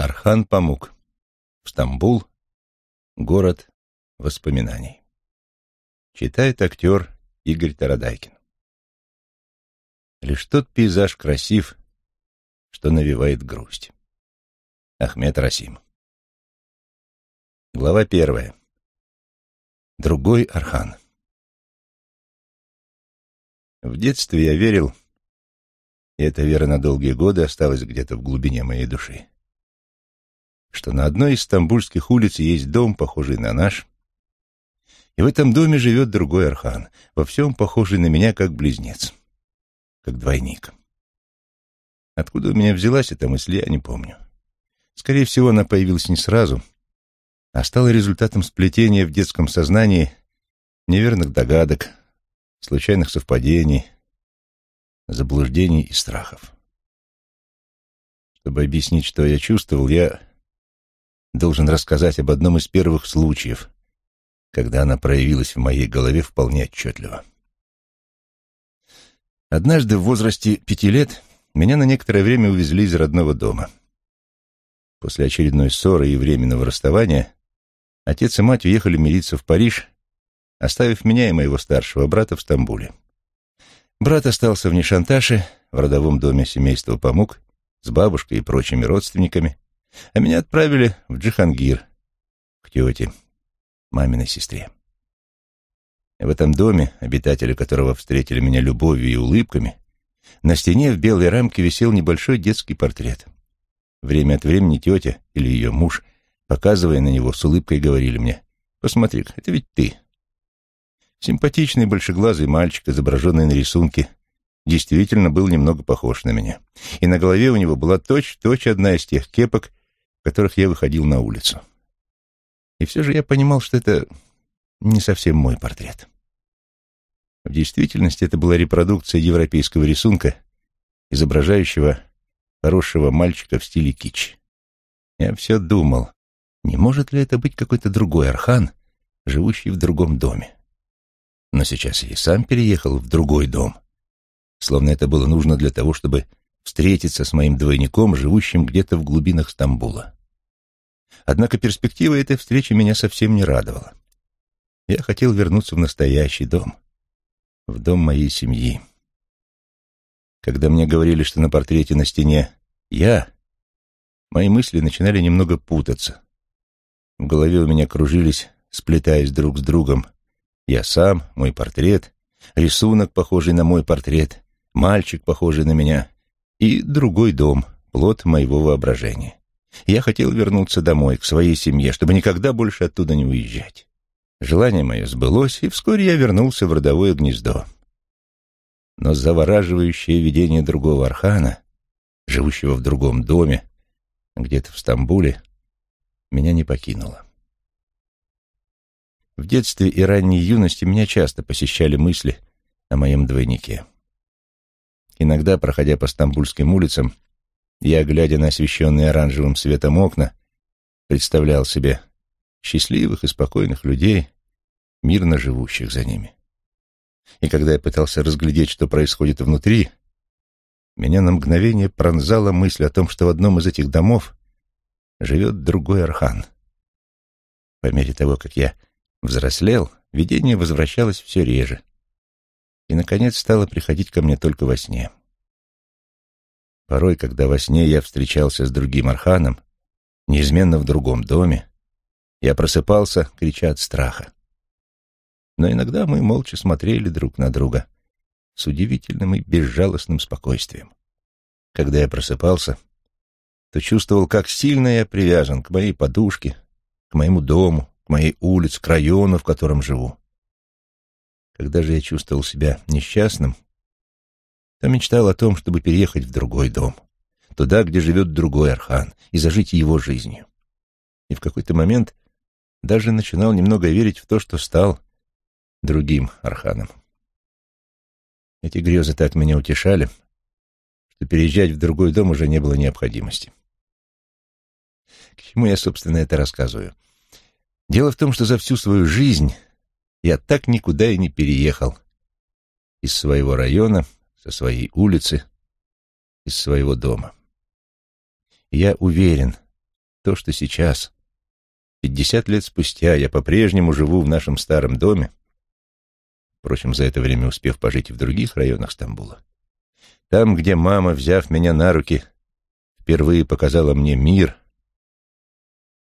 Архан Памук. Стамбул. Город воспоминаний. Читает актер Игорь Тарадайкин. Лишь тот пейзаж красив, что навевает грусть. Ахмед Расим. Глава первая. Другой Архан. В детстве я верил, и эта вера на долгие годы осталась где-то в глубине моей души что на одной из стамбульских улиц есть дом, похожий на наш, и в этом доме живет другой Архан, во всем похожий на меня как близнец, как двойник. Откуда у меня взялась эта мысль, я не помню. Скорее всего, она появилась не сразу, а стала результатом сплетения в детском сознании неверных догадок, случайных совпадений, заблуждений и страхов. Чтобы объяснить, что я чувствовал, я должен рассказать об одном из первых случаев, когда она проявилась в моей голове вполне отчетливо. Однажды в возрасте пяти лет меня на некоторое время увезли из родного дома. После очередной ссоры и временного расставания отец и мать уехали мириться в Париж, оставив меня и моего старшего брата в Стамбуле. Брат остался в Нешанташе в родовом доме семейства Памук, с бабушкой и прочими родственниками, а меня отправили в Джихангир, к тете, маминой сестре. В этом доме, обитатели которого встретили меня любовью и улыбками, на стене в белой рамке висел небольшой детский портрет. Время от времени тетя или ее муж, показывая на него, с улыбкой говорили мне, «Посмотри, это ведь ты». Симпатичный большеглазый мальчик, изображенный на рисунке, действительно был немного похож на меня. И на голове у него была точь-точь одна из тех кепок, в которых я выходил на улицу. И все же я понимал, что это не совсем мой портрет. В действительности это была репродукция европейского рисунка, изображающего хорошего мальчика в стиле кич. Я все думал, не может ли это быть какой-то другой архан, живущий в другом доме. Но сейчас я и сам переехал в другой дом, словно это было нужно для того, чтобы встретиться с моим двойником, живущим где-то в глубинах Стамбула. Однако перспектива этой встречи меня совсем не радовала. Я хотел вернуться в настоящий дом, в дом моей семьи. Когда мне говорили, что на портрете на стене я, мои мысли начинали немного путаться. В голове у меня кружились, сплетаясь друг с другом, я сам, мой портрет, рисунок, похожий на мой портрет, мальчик, похожий на меня, и другой дом, плод моего воображения. Я хотел вернуться домой, к своей семье, чтобы никогда больше оттуда не уезжать. Желание мое сбылось, и вскоре я вернулся в родовое гнездо. Но завораживающее видение другого архана, живущего в другом доме, где-то в Стамбуле, меня не покинуло. В детстве и ранней юности меня часто посещали мысли о моем двойнике. Иногда, проходя по стамбульским улицам, я, глядя на освещенные оранжевым светом окна, представлял себе счастливых и спокойных людей, мирно живущих за ними. И когда я пытался разглядеть, что происходит внутри, меня на мгновение пронзала мысль о том, что в одном из этих домов живет другой архан. По мере того, как я взрослел, видение возвращалось все реже, и, наконец, стала приходить ко мне только во сне. Порой, когда во сне я встречался с другим Арханом, неизменно в другом доме, я просыпался, крича от страха. Но иногда мы молча смотрели друг на друга с удивительным и безжалостным спокойствием. Когда я просыпался, то чувствовал, как сильно я привязан к моей подушке, к моему дому, к моей улице, к району, в котором живу. Когда же я чувствовал себя несчастным, то мечтал о том, чтобы переехать в другой дом, туда, где живет другой Архан, и зажить его жизнью. И в какой-то момент даже начинал немного верить в то, что стал другим Арханом. Эти грезы так меня утешали, что переезжать в другой дом уже не было необходимости. К чему я, собственно, это рассказываю? Дело в том, что за всю свою жизнь я так никуда и не переехал. Из своего района, со своей улицы, из своего дома. я уверен, то, что сейчас, пятьдесят лет спустя, я по-прежнему живу в нашем старом доме, впрочем, за это время успев пожить и в других районах Стамбула, там, где мама, взяв меня на руки, впервые показала мне мир,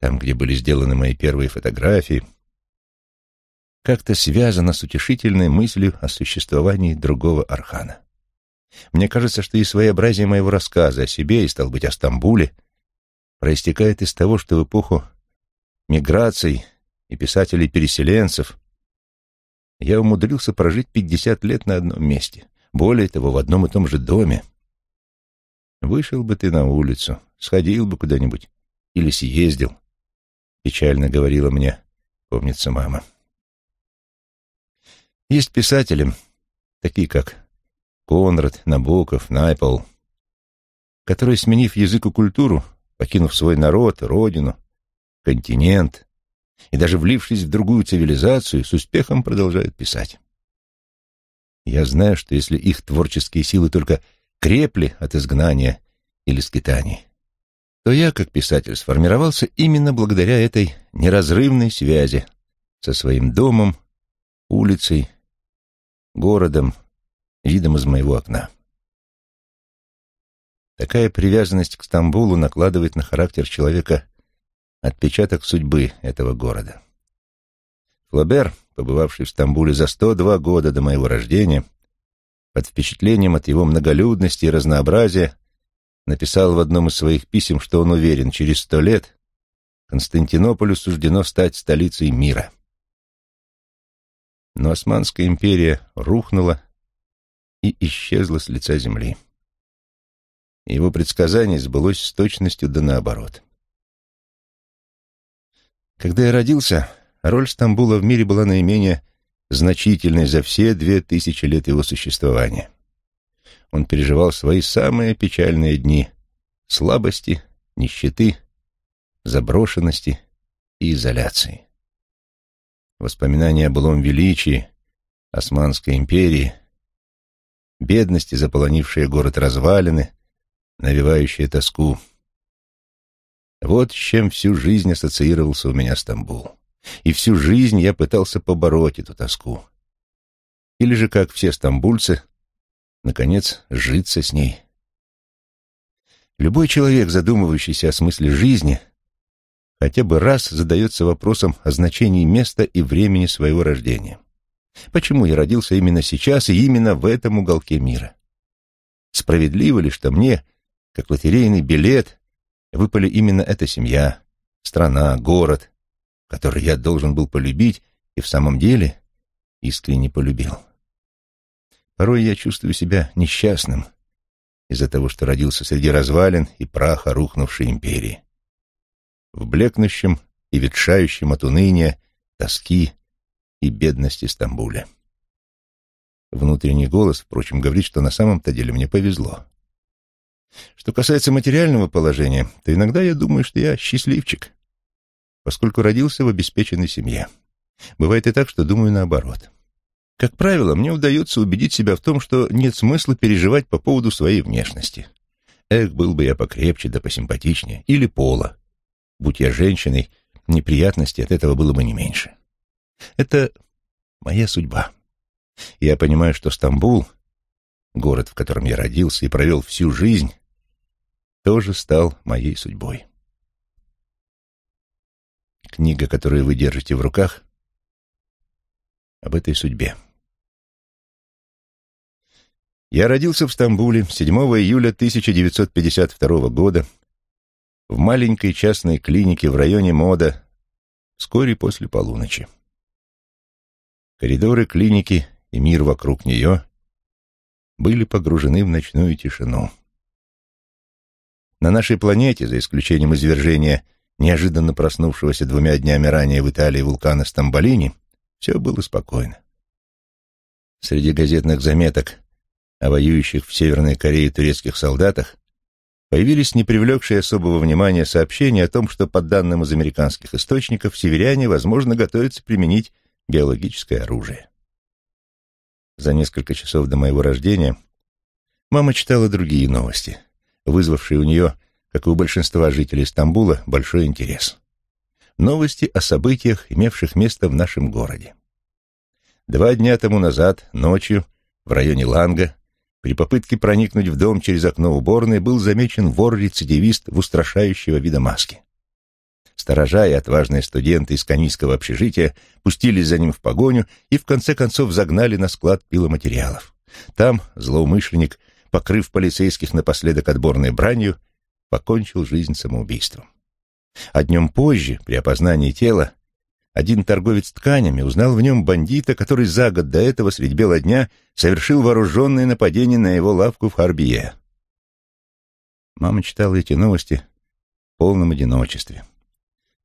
там, где были сделаны мои первые фотографии — как-то связано с утешительной мыслью о существовании другого Архана. Мне кажется, что и своеобразие моего рассказа о себе и, стал быть, о Стамбуле проистекает из того, что в эпоху миграций и писателей-переселенцев я умудрился прожить пятьдесят лет на одном месте, более того, в одном и том же доме. Вышел бы ты на улицу, сходил бы куда-нибудь или съездил, печально говорила мне, помнится, мама. Есть писатели, такие как Конрад, Набоков, Найпол, которые, сменив язык и культуру, покинув свой народ, родину, континент и даже влившись в другую цивилизацию, с успехом продолжают писать. Я знаю, что если их творческие силы только крепли от изгнания или скитаний, то я, как писатель, сформировался именно благодаря этой неразрывной связи со своим домом, улицей, городом, видом из моего окна. Такая привязанность к Стамбулу накладывает на характер человека отпечаток судьбы этого города. Флобер, побывавший в Стамбуле за 102 года до моего рождения, под впечатлением от его многолюдности и разнообразия, написал в одном из своих писем, что он уверен, через сто лет Константинополю суждено стать столицей мира но Османская империя рухнула и исчезла с лица земли. Его предсказание сбылось с точностью да наоборот. Когда я родился, роль Стамбула в мире была наименее значительной за все две тысячи лет его существования. Он переживал свои самые печальные дни слабости, нищеты, заброшенности и изоляции. Воспоминания о былом величии Османской империи, бедности, заполонившие город развалины, навевающие тоску. Вот с чем всю жизнь ассоциировался у меня Стамбул. И всю жизнь я пытался побороть эту тоску. Или же, как все стамбульцы, наконец, житься с ней. Любой человек, задумывающийся о смысле жизни — хотя бы раз задается вопросом о значении места и времени своего рождения. Почему я родился именно сейчас и именно в этом уголке мира? Справедливо ли, что мне, как лотерейный билет, выпали именно эта семья, страна, город, который я должен был полюбить и в самом деле искренне полюбил? Порой я чувствую себя несчастным из-за того, что родился среди развалин и праха рухнувшей империи в блекнущем и ветшающем от уныния, тоски и бедности Стамбуле. Внутренний голос, впрочем, говорит, что на самом-то деле мне повезло. Что касается материального положения, то иногда я думаю, что я счастливчик, поскольку родился в обеспеченной семье. Бывает и так, что думаю наоборот. Как правило, мне удается убедить себя в том, что нет смысла переживать по поводу своей внешности. Эх, был бы я покрепче да посимпатичнее. Или пола. Будь я женщиной, неприятностей от этого было бы не меньше. Это моя судьба. Я понимаю, что Стамбул, город, в котором я родился и провел всю жизнь, тоже стал моей судьбой. Книга, которую вы держите в руках, об этой судьбе. Я родился в Стамбуле 7 июля 1952 года в маленькой частной клинике в районе Мода вскоре после полуночи. Коридоры клиники и мир вокруг нее были погружены в ночную тишину. На нашей планете, за исключением извержения неожиданно проснувшегося двумя днями ранее в Италии вулкана Стамболини, все было спокойно. Среди газетных заметок о воюющих в Северной Корее турецких солдатах появились не привлекшие особого внимания сообщения о том, что, по данным из американских источников, северяне, возможно, готовятся применить биологическое оружие. За несколько часов до моего рождения мама читала другие новости, вызвавшие у нее, как и у большинства жителей Стамбула, большой интерес. Новости о событиях, имевших место в нашем городе. Два дня тому назад, ночью, в районе Ланга, при попытке проникнуть в дом через окно уборной был замечен вор-рецидивист в устрашающего вида маске. Сторожа и отважные студенты из канийского общежития пустились за ним в погоню и в конце концов загнали на склад пиломатериалов. Там злоумышленник, покрыв полицейских напоследок отборной бранью, покончил жизнь самоубийством. А днем позже, при опознании тела, один торговец тканями узнал в нем бандита, который за год до этого средь бела дня совершил вооруженное нападение на его лавку в Харбие. Мама читала эти новости в полном одиночестве,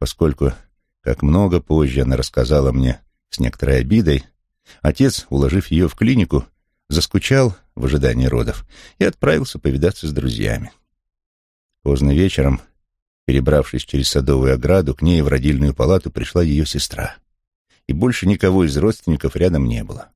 поскольку, как много позже она рассказала мне с некоторой обидой, отец, уложив ее в клинику, заскучал в ожидании родов и отправился повидаться с друзьями. Поздно вечером Перебравшись через садовую ограду, к ней в родильную палату пришла ее сестра. И больше никого из родственников рядом не было.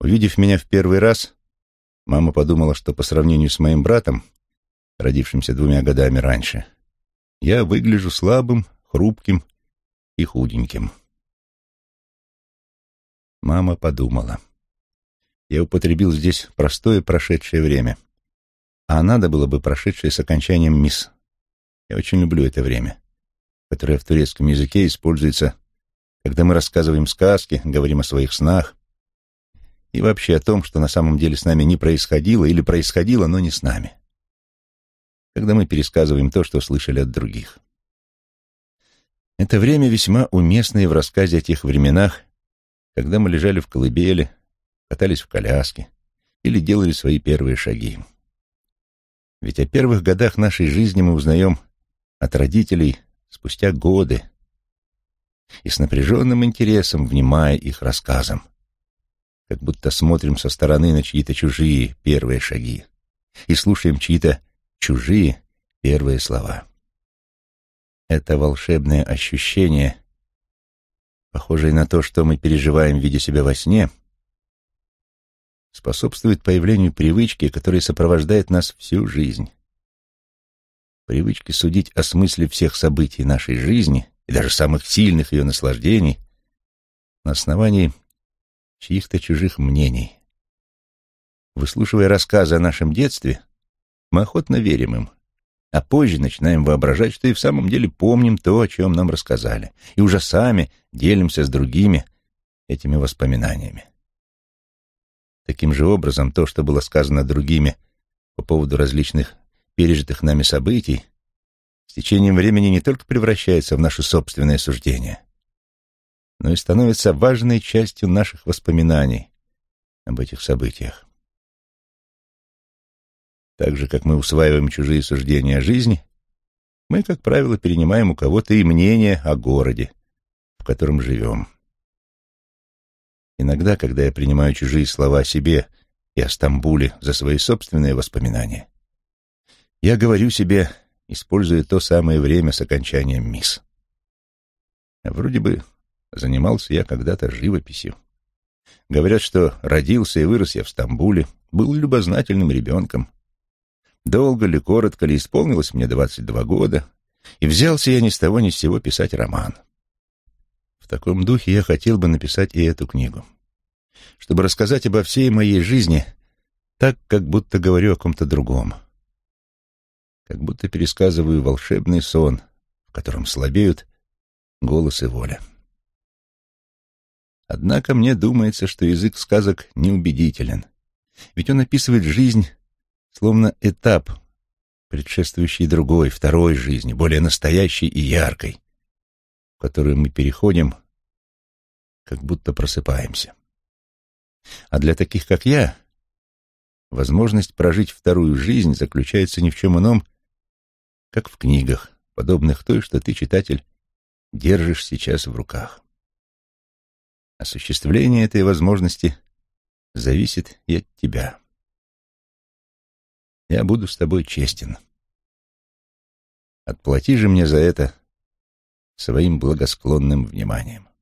Увидев меня в первый раз, мама подумала, что по сравнению с моим братом, родившимся двумя годами раньше, я выгляжу слабым, хрупким и худеньким. Мама подумала. Я употребил здесь простое прошедшее время, а надо было бы прошедшее с окончанием «мисс», я очень люблю это время, которое в турецком языке используется, когда мы рассказываем сказки, говорим о своих снах и вообще о том, что на самом деле с нами не происходило или происходило, но не с нами. Когда мы пересказываем то, что слышали от других. Это время весьма уместное в рассказе о тех временах, когда мы лежали в колыбели, катались в коляске или делали свои первые шаги. Ведь о первых годах нашей жизни мы узнаем от родителей спустя годы и с напряженным интересом внимая их рассказам, как будто смотрим со стороны на чьи-то чужие первые шаги и слушаем чьи-то чужие первые слова. Это волшебное ощущение, похожее на то, что мы переживаем, в виде себя во сне, способствует появлению привычки, которая сопровождает нас всю жизнь. Привычка судить о смысле всех событий нашей жизни и даже самых сильных ее наслаждений на основании чьих-то чужих мнений. Выслушивая рассказы о нашем детстве, мы охотно верим им, а позже начинаем воображать, что и в самом деле помним то, о чем нам рассказали, и уже сами делимся с другими этими воспоминаниями. Таким же образом, то, что было сказано другими по поводу различных пережитых нами событий с течением времени не только превращается в наше собственное суждение, но и становится важной частью наших воспоминаний об этих событиях. Так же, как мы усваиваем чужие суждения о жизни, мы, как правило, перенимаем у кого-то и мнение о городе, в котором живем. Иногда, когда я принимаю чужие слова о себе и о Стамбуле за свои собственные воспоминания, я говорю себе, используя то самое время с окончанием мисс. А вроде бы занимался я когда-то живописью. Говорят, что родился и вырос я в Стамбуле, был любознательным ребенком. Долго ли, коротко ли, исполнилось мне 22 года, и взялся я ни с того ни с сего писать роман. В таком духе я хотел бы написать и эту книгу, чтобы рассказать обо всей моей жизни так, как будто говорю о ком-то другом — как будто пересказываю волшебный сон, в котором слабеют голос и воля. Однако мне думается, что язык сказок неубедителен, ведь он описывает жизнь словно этап, предшествующий другой, второй жизни, более настоящей и яркой, в которую мы переходим, как будто просыпаемся. А для таких, как я, возможность прожить вторую жизнь заключается ни в чем ином, как в книгах, подобных той, что ты, читатель, держишь сейчас в руках. Осуществление этой возможности зависит и от тебя. Я буду с тобой честен. Отплати же мне за это своим благосклонным вниманием.